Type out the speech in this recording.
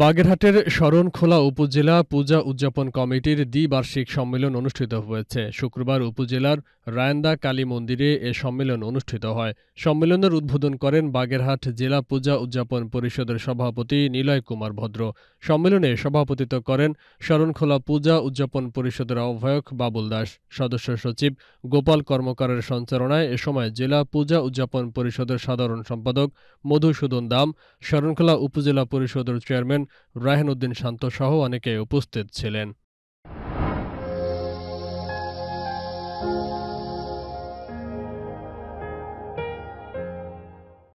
বাগেরহাটের শরণখোলা উপজেলা পূজা উদযাপন কমিটির দ্বিবার্ষিক সম্মেলন অনুষ্ঠিত হয়েছে শুক্রবার উপজেলার রায়ন্দা কালী মন্দিরে এ সম্মেলন অনুষ্ঠিত হয় সম্মেলনের উদ্বোধন করেন বাগেরহাট জেলা পূজা উদযাপন পরিষদের সভাপতি নিলয় কুমার ভদ্র সম্মেলনে সভাপতিত্ব করেন শরণখোলা পূজা উদযাপন পরিষদের আহ্বায়ক বাবুল দাস সদস্য সচিব গোপাল কর্মকারের সঞ্চালনায় এ সময় জেলা পূজা উদযাপন পরিষদের সাধারণ সম্পাদক মধুসূদন দাম শরণখোলা উপজেলা পরিষদের চেয়ারম্যান রায়হান উদ্দিন শান্ত সহ অনেকে উপস্থিত ছিলেন